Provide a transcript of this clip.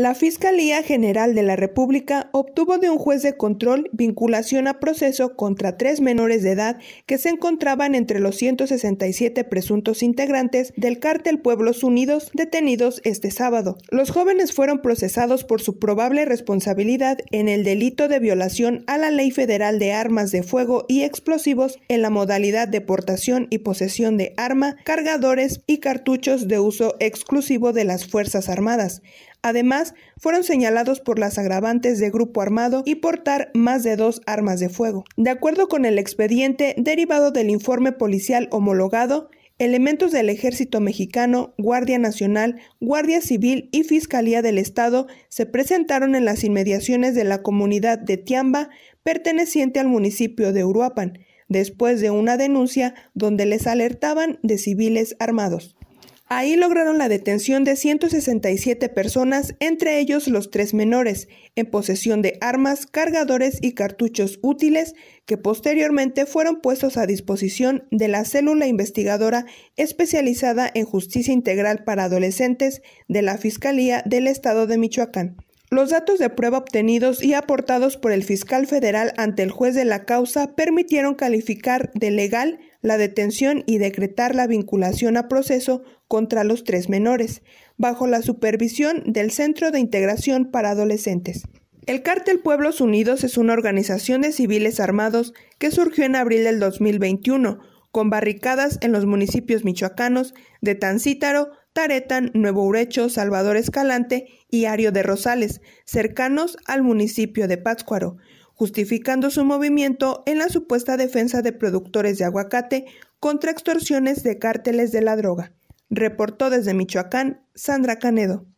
La Fiscalía General de la República obtuvo de un juez de control vinculación a proceso contra tres menores de edad que se encontraban entre los 167 presuntos integrantes del cártel Pueblos Unidos detenidos este sábado. Los jóvenes fueron procesados por su probable responsabilidad en el delito de violación a la Ley Federal de Armas de Fuego y Explosivos en la modalidad de portación y posesión de arma, cargadores y cartuchos de uso exclusivo de las Fuerzas Armadas. Además, fueron señalados por las agravantes de grupo armado y portar más de dos armas de fuego. De acuerdo con el expediente derivado del informe policial homologado, elementos del Ejército Mexicano, Guardia Nacional, Guardia Civil y Fiscalía del Estado se presentaron en las inmediaciones de la comunidad de Tiamba, perteneciente al municipio de Uruapan, después de una denuncia donde les alertaban de civiles armados. Ahí lograron la detención de 167 personas, entre ellos los tres menores, en posesión de armas, cargadores y cartuchos útiles que posteriormente fueron puestos a disposición de la célula investigadora especializada en justicia integral para adolescentes de la Fiscalía del Estado de Michoacán. Los datos de prueba obtenidos y aportados por el fiscal federal ante el juez de la causa permitieron calificar de legal la detención y decretar la vinculación a proceso contra los tres menores, bajo la supervisión del Centro de Integración para Adolescentes. El Cártel Pueblos Unidos es una organización de civiles armados que surgió en abril del 2021, con barricadas en los municipios michoacanos de Tancítaro, Taretan, Nuevo Urecho, Salvador Escalante y Ario de Rosales, cercanos al municipio de Pátzcuaro, justificando su movimiento en la supuesta defensa de productores de aguacate contra extorsiones de cárteles de la droga. Reportó desde Michoacán Sandra Canedo.